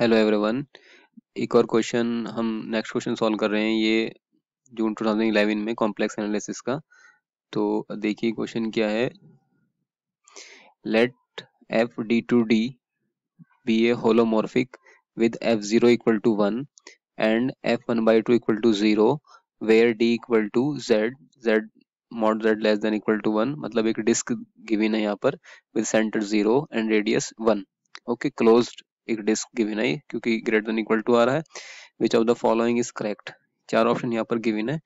Hello everyone एक और question हम नेक्स्ट क्वेश्चन सॉल्व कर रहे हैं ये जून 2011 में कॉम्प्लेक्स एनालिसिस का तो देखिए क्वेश्चन क्या है let F D to D be a holomorphic with F zero equal to one and F one by two equal to zero where D equal to Z Z mod Z less than equal to one मतलब एक disc given है यहाँ पर with centre zero and radius one okay closed एक disc given है क्योंकि greater than equal to आ रहा है which of the following is correct चार ऑप्शन यहाँ पर गिविन है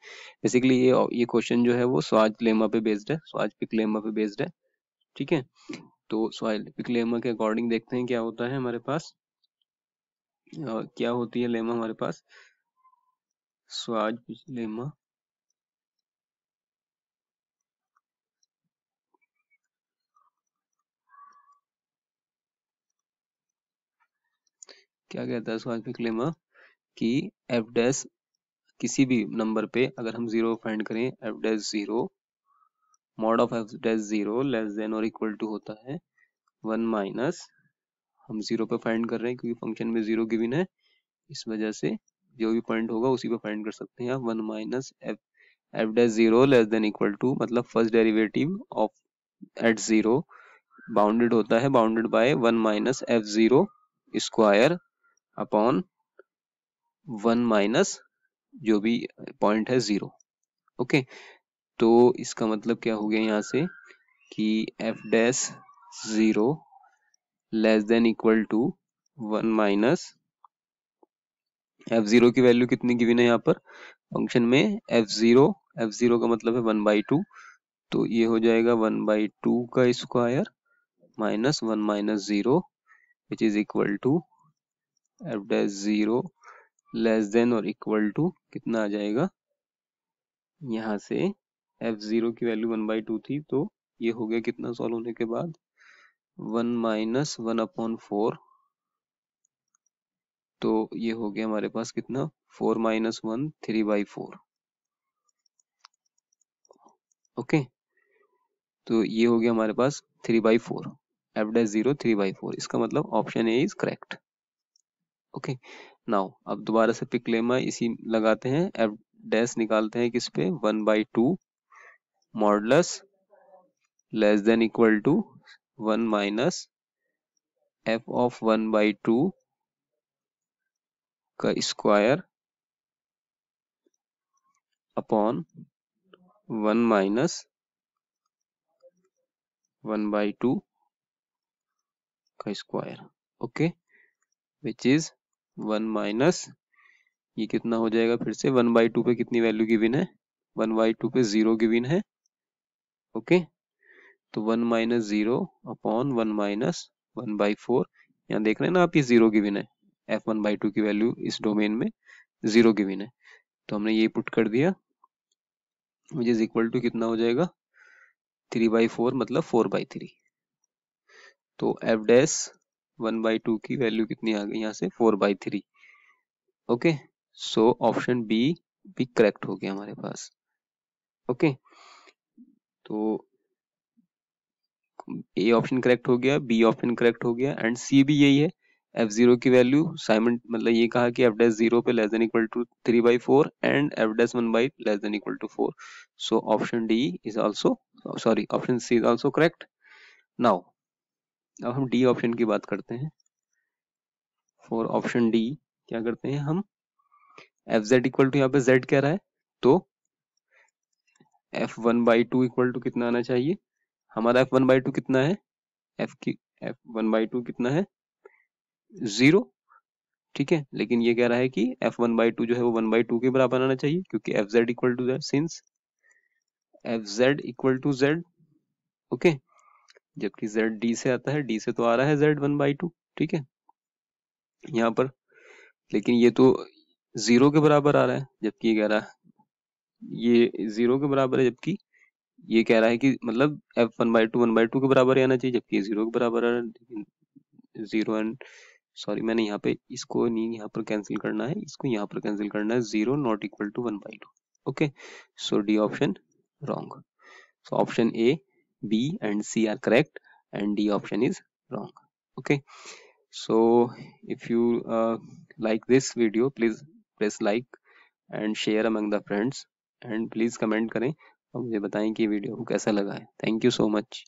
बेसिकली ये ये क्वेश्चन जो है वो स्वाज लेमा पे बेस्ड है स्वाज पिक लेमा पे बेस्ड है ठीक है तो स्वाज पिक लेमा के अकॉर्डिंग देखते हैं क्या होता है हमारे पास क्या होती है लेमा हमारे पास स्वाज लेमा क्या कहता है उसका क्लेमा कि एफ डैस किसी भी नंबर पे अगर हम जीरो फाइंड करें F dash zero mod of F dash zero less than और इक्वल टू होता है वन माइनस हम जीरो पे फाइंड कर रहे हैं क्योंकि फंक्शन में जीरो गिविन है इस वजह से जो भी पॉइंट होगा उसी पे फाइंड कर सकते हैं one minus F F dash zero less than equal to मतलब first derivative of at zero bounded होता है bounded by one minus F zero square upon one minus जो भी पॉइंट है जीरो ओके तो इसका मतलब क्या हो गया यहाँ से कि F dash zero less than equal to one minus F zero की वैल्यू कितनी गिवन है यहाँ पर फंक्शन में एफ जीरो एफ जीरो का मतलब है वन बाई टू तो ये हो जाएगा वन बाई टू का square minus one minus zero which is equal to F dash zero less than और इक्वल टू कितना आ जाएगा यहां से एफ ज़ीरो की वैल्यू वन बाई टू थी तो ये हो गया कितना सॉल्व होने के बाद one minus one upon four तो ये हो गया हमारे पास कितना four minus one three by four okay तो ये हो गया हमारे पास three by four F dash zero three by four इसका मतलब option A is correct okay now अब दोबारा से पिक लेमा इसी लगाते हैं एफ डैश निकालते हैं किस पे one by two modulus less than equal to one minus F of one by two का square upon one minus one by two का square okay which is one minus ये कितना हो जाएगा फिर से वन बाई टू पे कितनी वैल्यू गिविन है वन बाई टू पे जीरो गिविन है ओके तो one minus zero upon one minus one by four यहाँ देख रहे हैं ना आप ये जीरो गिविन है एफ वन बाई टू की वैल्यू इस डोमेन में जीरो गिविन है तो हमने ये पुट कर दिया विच इज इक्वल टू कितना हो जाएगा थ्री बाई फोर मतलब फोर बाई थ्री तो F dash one by two की वैल्यू कितनी आ गई यहाँ से four by three okay so option B भी करेक्ट हो गया हमारे पास ओके तो ए ऑप्शन करेक्ट हो गया बी ऑप्शन करेक्ट हो गया एंड सी भी यही है एफ जीरो की वैल्यू साइमन मतलब ये कहा कि एफ डेस जीरो पे less than equal to three by four and F dash one by less than equal to four so option D is also sorry option C is also correct now अब हम D option की बात करते हैं for option D क्या करते हैं हम एफ जेड इक्वल टू यहाँ पे जेड कह रहा है तो F one by two equal to कितना आना चाहिए हमारा एफ वन बाई टू कितना है एफ की एफ वन बाई टू कितना है जीरो ठीक है लेकिन ये कह रहा है कि एफ वन बाई टू जो है वो वन बाई टू के बराबर आना चाहिए क्योंकि F Z equal to since F Z equal to Z okay जबकि z d से आता है d से तो आ रहा है z वन बाई टू ठीक है यहाँ पर लेकिन ये तो जीरो के बराबर आ रहा है जबकि ये कह रहा है ये जीरो के बराबर है जबकि ये कह रहा है कि मतलब f one by two one by two के बराबर आना चाहिए जबकि जीरो के बराबर आ रहा है जीरो एंड सॉरी मैंने यहाँ पे इसको नहीं यहाँ पर कैंसिल करना है इसको यहाँ पर कैंसिल करना है zero not equal to one by two okay so D option wrong so option A B and C are correct and D option is wrong okay so if you uh, like this video please press like and share among the friends and please comment करें और मुझे बताएं कि video को कैसा लगा है Thank you so much.